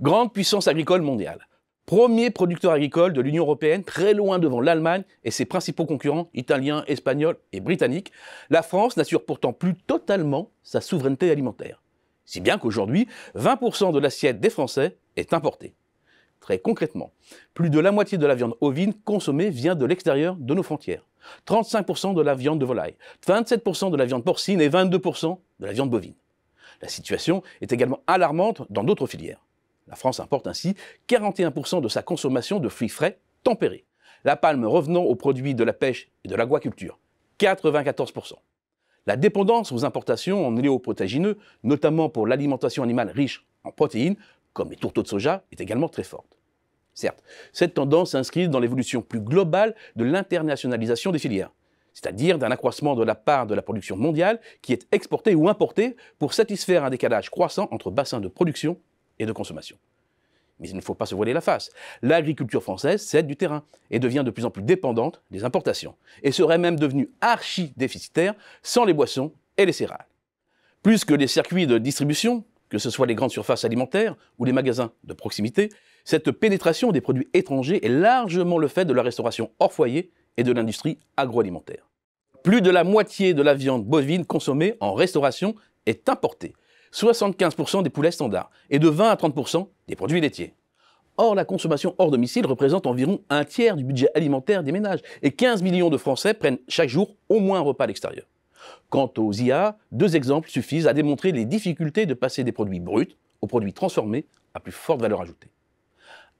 grande puissance agricole mondiale. Premier producteur agricole de l'Union européenne, très loin devant l'Allemagne et ses principaux concurrents italiens, espagnols et britanniques, la France n'assure pourtant plus totalement sa souveraineté alimentaire. Si bien qu'aujourd'hui, 20% de l'assiette des Français est importée. Très concrètement, plus de la moitié de la viande ovine consommée vient de l'extérieur de nos frontières. 35% de la viande de volaille, 27% de la viande porcine et 22% de la viande bovine. La situation est également alarmante dans d'autres filières. La France importe ainsi 41% de sa consommation de fruits frais tempérés. La palme revenant aux produits de la pêche et de l'aquaculture, 94%. La dépendance aux importations en oléoprotagineux, notamment pour l'alimentation animale riche en protéines, comme les tourteaux de soja, est également très forte. Certes, cette tendance s'inscrit dans l'évolution plus globale de l'internationalisation des filières, c'est-à-dire d'un accroissement de la part de la production mondiale qui est exportée ou importée pour satisfaire un décalage croissant entre bassins de production et de consommation. Mais il ne faut pas se voiler la face. L'agriculture française cède du terrain et devient de plus en plus dépendante des importations, et serait même devenue archi-déficitaire sans les boissons et les céréales. Plus que les circuits de distribution, que ce soit les grandes surfaces alimentaires ou les magasins de proximité, cette pénétration des produits étrangers est largement le fait de la restauration hors foyer et de l'industrie agroalimentaire. Plus de la moitié de la viande bovine consommée en restauration est importée, 75% des poulets standards et de 20 à 30% des produits laitiers. Or, la consommation hors domicile représente environ un tiers du budget alimentaire des ménages et 15 millions de Français prennent chaque jour au moins un repas à l'extérieur. Quant aux IA, deux exemples suffisent à démontrer les difficultés de passer des produits bruts aux produits transformés à plus forte valeur ajoutée.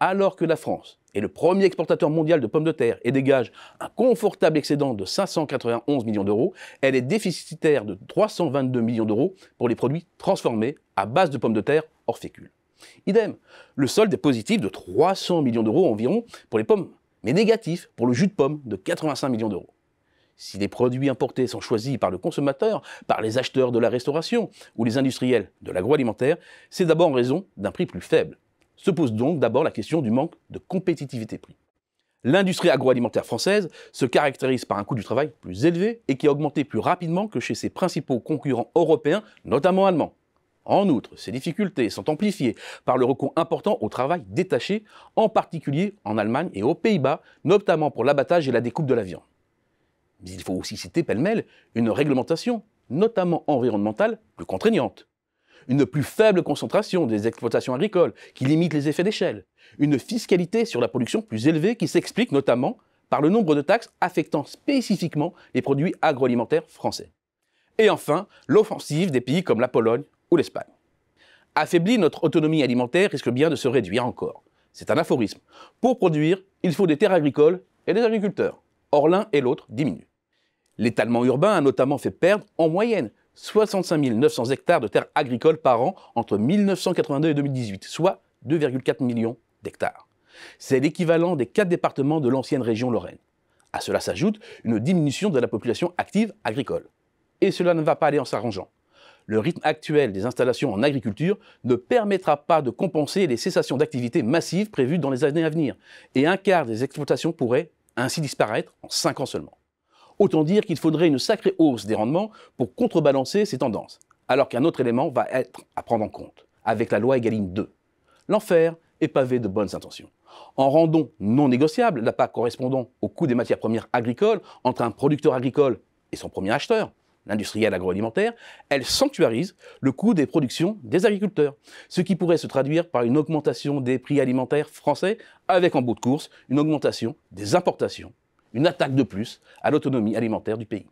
Alors que la France est le premier exportateur mondial de pommes de terre et dégage un confortable excédent de 591 millions d'euros, elle est déficitaire de 322 millions d'euros pour les produits transformés à base de pommes de terre hors fécule. Idem, le solde est positif de 300 millions d'euros environ pour les pommes, mais négatif pour le jus de pomme de 85 millions d'euros. Si les produits importés sont choisis par le consommateur, par les acheteurs de la restauration ou les industriels de l'agroalimentaire, c'est d'abord en raison d'un prix plus faible. Se pose donc d'abord la question du manque de compétitivité prix. L'industrie agroalimentaire française se caractérise par un coût du travail plus élevé et qui a augmenté plus rapidement que chez ses principaux concurrents européens, notamment allemands. En outre, ces difficultés sont amplifiées par le recours important au travail détaché, en particulier en Allemagne et aux Pays-Bas, notamment pour l'abattage et la découpe de la viande. Mais il faut aussi citer pêle-mêle une réglementation, notamment environnementale, plus contraignante une plus faible concentration des exploitations agricoles qui limite les effets d'échelle, une fiscalité sur la production plus élevée qui s'explique notamment par le nombre de taxes affectant spécifiquement les produits agroalimentaires français. Et enfin, l'offensive des pays comme la Pologne ou l'Espagne. Affaiblie, notre autonomie alimentaire risque bien de se réduire encore. C'est un aphorisme. Pour produire, il faut des terres agricoles et des agriculteurs. Or l'un et l'autre diminuent. L'étalement urbain a notamment fait perdre, en moyenne, 65 900 hectares de terres agricoles par an entre 1982 et 2018, soit 2,4 millions d'hectares. C'est l'équivalent des quatre départements de l'ancienne région Lorraine. À cela s'ajoute une diminution de la population active agricole. Et cela ne va pas aller en s'arrangeant. Le rythme actuel des installations en agriculture ne permettra pas de compenser les cessations d'activités massives prévues dans les années à venir, et un quart des exploitations pourrait ainsi disparaître en 5 ans seulement. Autant dire qu'il faudrait une sacrée hausse des rendements pour contrebalancer ces tendances, alors qu'un autre élément va être à prendre en compte, avec la loi égaline 2. L'enfer est pavé de bonnes intentions. En rendant non négociable la part correspondant au coût des matières premières agricoles entre un producteur agricole et son premier acheteur, l'industriel agroalimentaire, elle sanctuarise le coût des productions des agriculteurs, ce qui pourrait se traduire par une augmentation des prix alimentaires français avec en bout de course une augmentation des importations une attaque de plus à l'autonomie alimentaire du pays.